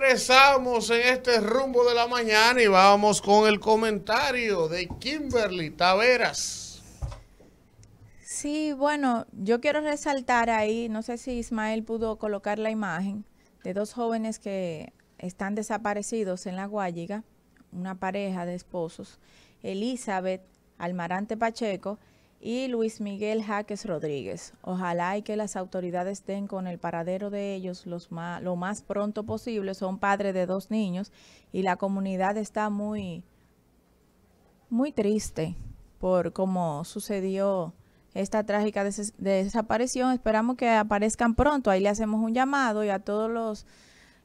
regresamos en este rumbo de la mañana y vamos con el comentario de Kimberly Taveras. Sí, bueno, yo quiero resaltar ahí, no sé si Ismael pudo colocar la imagen de dos jóvenes que están desaparecidos en la Guayiga, una pareja de esposos, Elizabeth Almarante Pacheco y Luis Miguel Jaques Rodríguez. Ojalá y que las autoridades estén con el paradero de ellos lo más pronto posible. Son padres de dos niños y la comunidad está muy, muy triste por cómo sucedió esta trágica desaparición. Esperamos que aparezcan pronto. Ahí le hacemos un llamado y a todos los,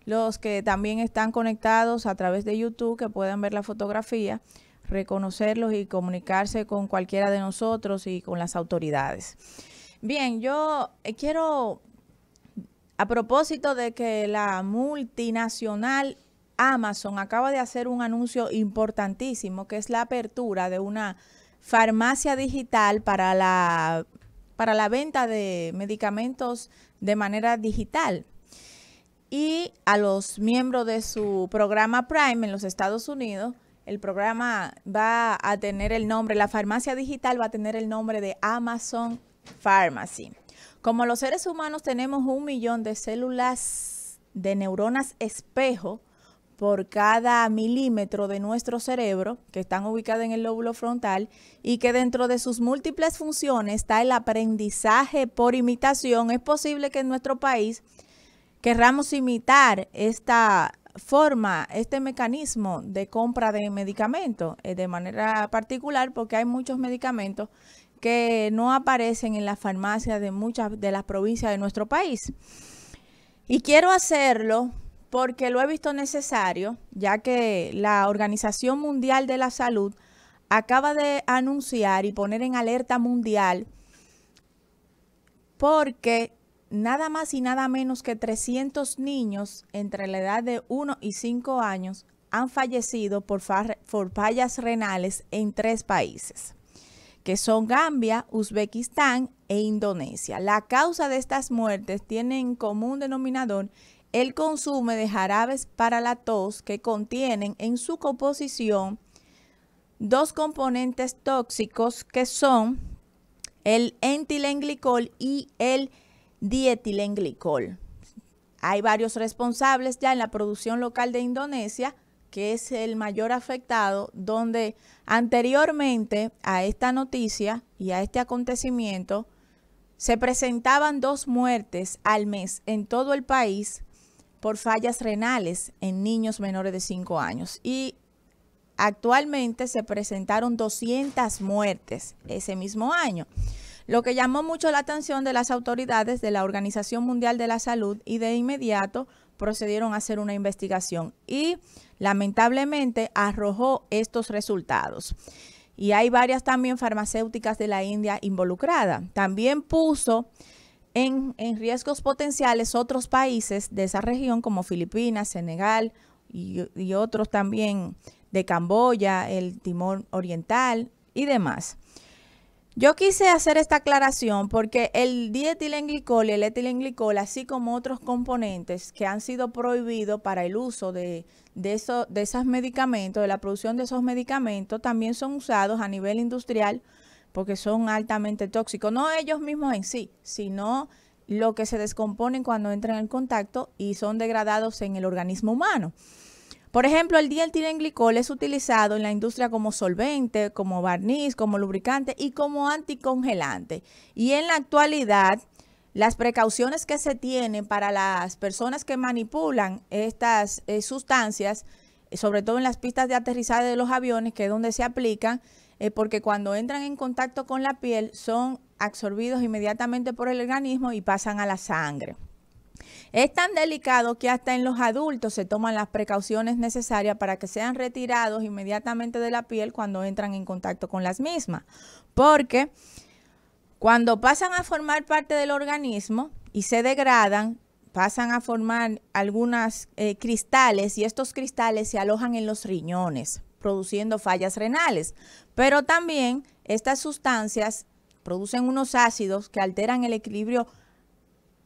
los que también están conectados a través de YouTube que puedan ver la fotografía reconocerlos y comunicarse con cualquiera de nosotros y con las autoridades. Bien, yo eh, quiero, a propósito de que la multinacional Amazon acaba de hacer un anuncio importantísimo, que es la apertura de una farmacia digital para la, para la venta de medicamentos de manera digital. Y a los miembros de su programa Prime en los Estados Unidos el programa va a tener el nombre, la farmacia digital va a tener el nombre de Amazon Pharmacy. Como los seres humanos tenemos un millón de células de neuronas espejo por cada milímetro de nuestro cerebro, que están ubicadas en el lóbulo frontal, y que dentro de sus múltiples funciones está el aprendizaje por imitación, es posible que en nuestro país querramos imitar esta forma, este mecanismo de compra de medicamentos eh, de manera particular porque hay muchos medicamentos que no aparecen en las farmacias de muchas de las provincias de nuestro país. Y quiero hacerlo porque lo he visto necesario, ya que la Organización Mundial de la Salud acaba de anunciar y poner en alerta mundial porque nada más y nada menos que 300 niños entre la edad de 1 y 5 años han fallecido por, fallas renales en tres países, que son Gambia, Uzbekistán e Indonesia. La causa de estas muertes tiene en común denominador el consumo de jarabes para la tos que contienen en su composición dos componentes tóxicos que son el entilenglicol y el dietilenglicol. Hay varios responsables ya en la producción local de Indonesia, que es el mayor afectado, donde anteriormente a esta noticia y a este acontecimiento se presentaban dos muertes al mes en todo el país por fallas renales en niños menores de 5 años. Y actualmente se presentaron 200 muertes ese mismo año. Lo que llamó mucho la atención de las autoridades de la Organización Mundial de la Salud y de inmediato procedieron a hacer una investigación y lamentablemente arrojó estos resultados. Y hay varias también farmacéuticas de la India involucradas. También puso en, riesgos potenciales otros países de esa región como Filipinas, Senegal y, y, otros también de Camboya, el Timor Oriental y demás. Yo quise hacer esta aclaración porque el dietilenglicol y el etilenglicol, así como otros componentes que han sido prohibidos para el uso de, de, de esos medicamentos, de la producción de esos medicamentos, también son usados a nivel industrial porque son altamente tóxicos. No ellos mismos en sí, sino lo que se descomponen cuando entran en contacto y son degradados en el organismo humano. Por ejemplo, el glicol es utilizado en la industria como solvente, como barniz, como lubricante y como anticongelante. Y en la actualidad, las precauciones que se tienen para las personas que manipulan estas eh, sustancias, eh, sobre todo en las pistas de aterrizaje de los aviones, que es donde se aplican, porque cuando entran en contacto con la piel son absorbidos inmediatamente por el organismo y pasan a la sangre. Es tan delicado que hasta en los adultos se toman las precauciones necesarias para que sean retirados inmediatamente de la piel cuando entran en contacto con las mismas. Porque cuando pasan a formar parte del organismo y se degradan, pasan a formar algunos eh, cristales y estos cristales se alojan en los riñones, produciendo fallas renales. Pero también estas sustancias producen unos ácidos que alteran el equilibrio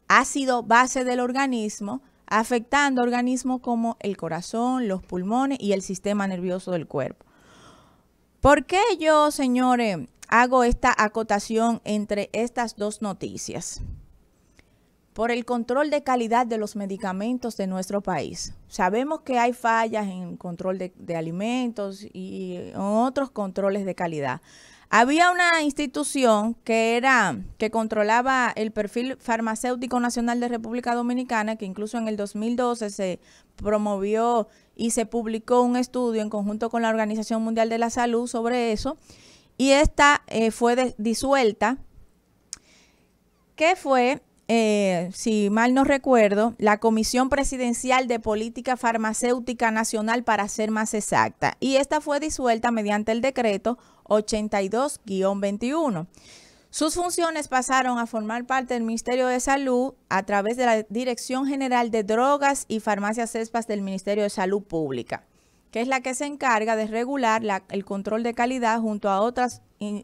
ácido base del organismo, afectando organismos como el corazón, los pulmones y el sistema nervioso del cuerpo. ¿Por qué yo, señores, hago esta acotación entre estas dos noticias? Por el control de calidad de los medicamentos de nuestro país. Sabemos que hay fallas en control de, alimentos y otros controles de calidad. Había una institución que era que controlaba el perfil farmacéutico nacional de República Dominicana, que incluso en el 2012 se promovió y se publicó un estudio en conjunto con la Organización Mundial de la Salud sobre eso, y esta eh, fue disuelta, ¿Qué fue eh, si mal no recuerdo, la Comisión Presidencial de Política Farmacéutica Nacional para ser más exacta, y esta fue disuelta mediante el decreto 82-21. Sus funciones pasaron a formar parte del Ministerio de Salud a través de la Dirección General de Drogas y Farmacias CESPAS del Ministerio de Salud Pública, que es la que se encarga de regular la, el control de calidad junto a otras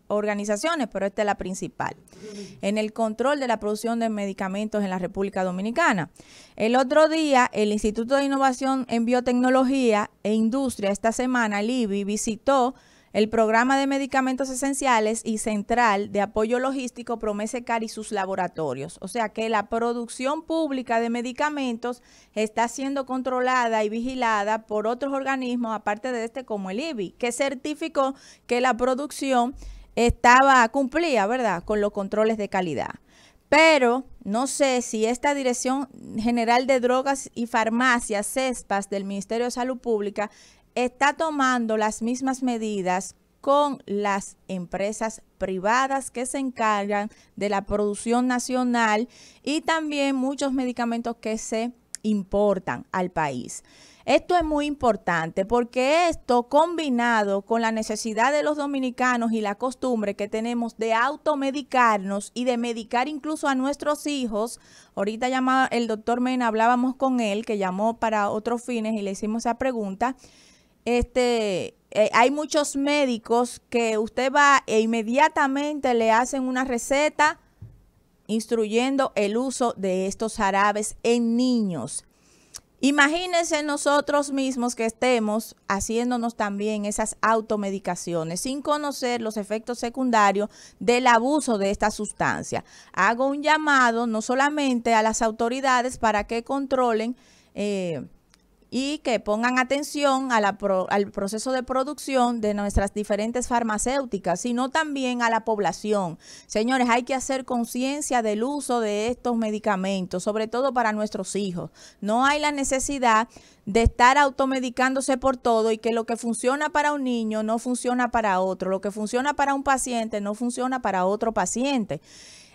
organizaciones, pero esta es la principal, en el control de la producción de medicamentos en la República Dominicana. El otro día, el Instituto de Innovación en Biotecnología e Industria, esta semana, el visitó el programa de medicamentos esenciales y central de apoyo logístico Promesecar y sus laboratorios. O sea que la producción pública de medicamentos está siendo controlada y vigilada por otros organismos, aparte de este como el IBI, que certificó que la producción estaba cumplida, ¿verdad?, con los controles de calidad. Pero no sé si esta Dirección General de Drogas y Farmacias, CESPAS, del Ministerio de Salud Pública, está tomando las mismas medidas con las empresas privadas que se encargan de la producción nacional y también muchos medicamentos que se importan al país. Esto es muy importante porque esto combinado con la necesidad de los dominicanos y la costumbre que tenemos de automedicarnos y de medicar incluso a nuestros hijos, ahorita llamaba el doctor Mena, hablábamos con él que llamó para otros fines y le hicimos esa pregunta, este, eh, hay muchos médicos que usted va e inmediatamente le hacen una receta instruyendo el uso de estos jarabes en niños. Imagínense nosotros mismos que estemos haciéndonos también esas automedicaciones sin conocer los efectos secundarios del abuso de esta sustancia. Hago un llamado no solamente a las autoridades para que controlen eh, y que pongan atención a al proceso de producción de nuestras diferentes farmacéuticas, sino también a la población. Señores, hay que hacer conciencia del uso de estos medicamentos, sobre todo para nuestros hijos. No hay la necesidad de estar automedicándose por todo y que lo que funciona para un niño no funciona para otro, lo que funciona para un paciente no funciona para otro paciente.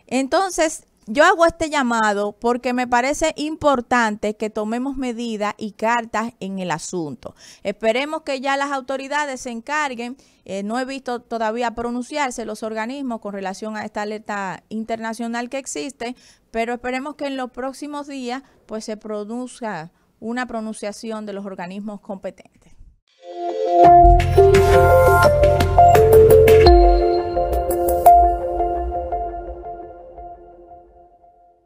Entonces, yo hago este llamado porque me parece importante que tomemos medidas y cartas en el asunto. Esperemos que ya las autoridades se encarguen. Eh, no he visto todavía pronunciarse los organismos con relación a esta alerta internacional que existe, pero esperemos que en los próximos días pues se produzca una pronunciación de los organismos competentes.